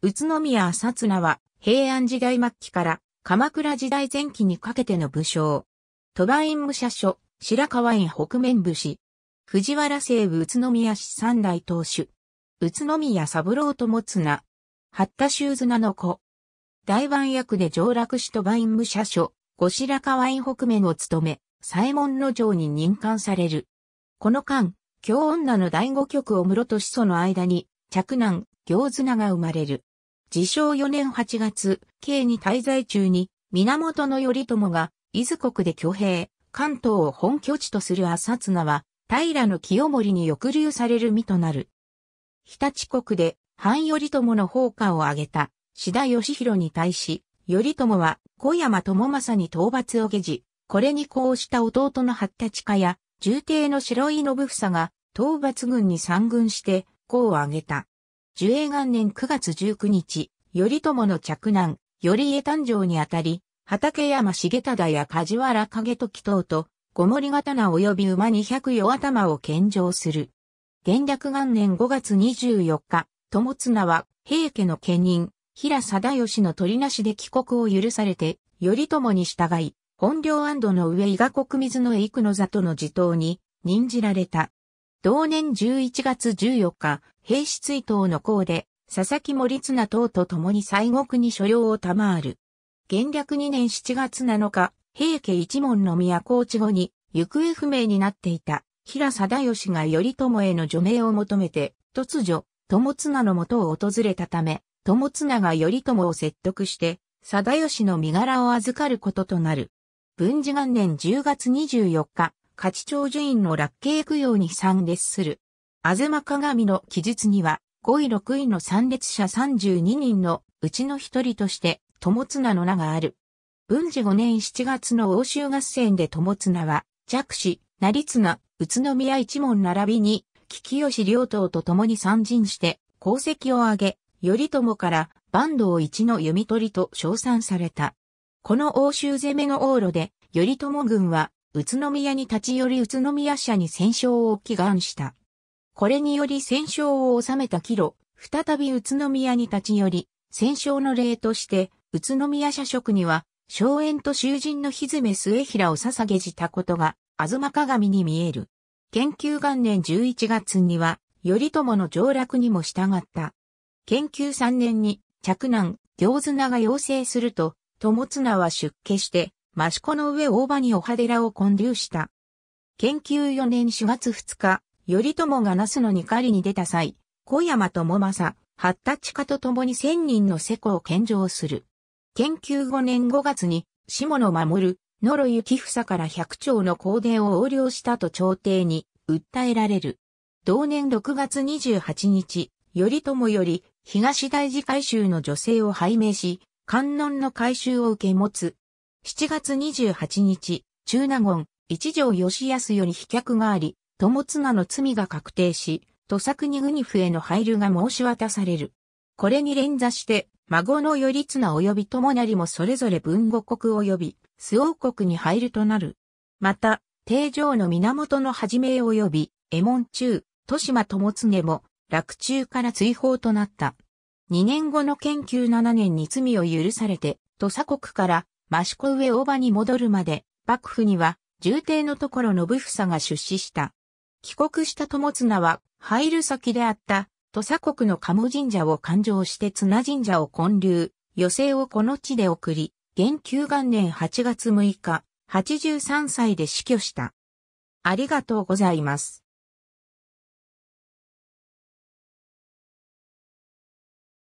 宇都宮薩綱は平安時代末期から鎌倉時代前期にかけての武将。鳥羽院武者所、白河院北面武士。藤原西部宇都宮市三代当主。宇都宮三郎友綱。八田修綱の子。大番役で上洛し鳥羽院武者所、後白河院北面を務め、左衛門の城に任官される。この間、京女の第五局を室と子祖の間に、嫡男、行綱が生まれる。自称4年8月、京に滞在中に、源頼朝が、伊豆国で挙兵、関東を本拠地とする浅綱は、平の清盛に抑留される身となる。日立国で、藩頼朝の放火を挙げた、志田義弘に対し、頼朝は小山智政に討伐を下じ、これにこうした弟の八田家や、重帝の白井信房が、討伐軍に参軍して、功を挙げた。寿永元年9月19日、頼朝の嫡男、頼家誕生にあたり、畠山重忠や梶原景時等と、ごもり刀及び馬2 0余頭を献上する。元略元年5月24日、友綱は平家の家人、平貞義の取りなしで帰国を許されて、頼朝に従い、本領安堵の上伊賀国水のへイの里の地頭に任じられた。同年11月14日、平氏追悼の功で、佐々木森綱等と共に西国に所領を賜る。元略2年7月7日、平家一門の都落ち後に、行方不明になっていた、平貞義が頼朝への除名を求めて、突如、友綱のもとを訪れたため、友綱が頼朝を説得して、貞義の身柄を預かることとなる。文治元年10月24日、家知長寿院の落慶供養に参列する。あずま鏡の記述には、5位6位の参列者32人のうちの一人として、友綱の名がある。文治5年7月の欧州合戦で友綱は、弱視、成綱、宇都宮一門並びに、吉吉両党と共に参陣して、功績を挙げ、頼朝から坂東一の読み取りと称賛された。この欧州攻めの往路で、頼朝軍は宇都宮に立ち寄り宇都宮社に戦勝を祈願した。これにより戦勝を収めたキロ、再び宇都宮に立ち寄り、戦勝の例として、宇都宮社職には、荘園と囚人のひずめ末平を捧げじたことが、東鏡に見える。研究元年11月には、頼朝の上落にも従った。研究3年に、嫡男、行綱が要請すると、友綱は出家して、益子の上大場にお派寺を建立した。研究4年4月2日、頼朝が那須のに狩りに出た際、小山友政、八田地下と共に千人の世子を献上する。研究5年5月に、下野守、野呂幸房から百丁の皇帝を横領したと朝廷に訴えられる。同年6月28日、頼朝より東大寺改修の女性を拝命し、観音の改修を受け持つ7月28日、中納言、一条義康より飛脚があり、友綱の罪が確定し、土作にグニフへの配慮が申し渡される。これに連座して、孫の頼綱及び友成もそれぞれ文語国及び、周王国に入るとなる。また、定城の源の始め及び、江門中、豊島友綱も、落中から追放となった。2年後の研究7年に罪を許されて、土佐国から益子上大場に戻るまで、幕府には、重帝のところ信房が出資した。帰国した友綱は、入る先であった、土佐国の鴨神社を勘定して綱神社を建立、余生をこの地で送り、元旧元年8月6日、83歳で死去した。ありがとうございます。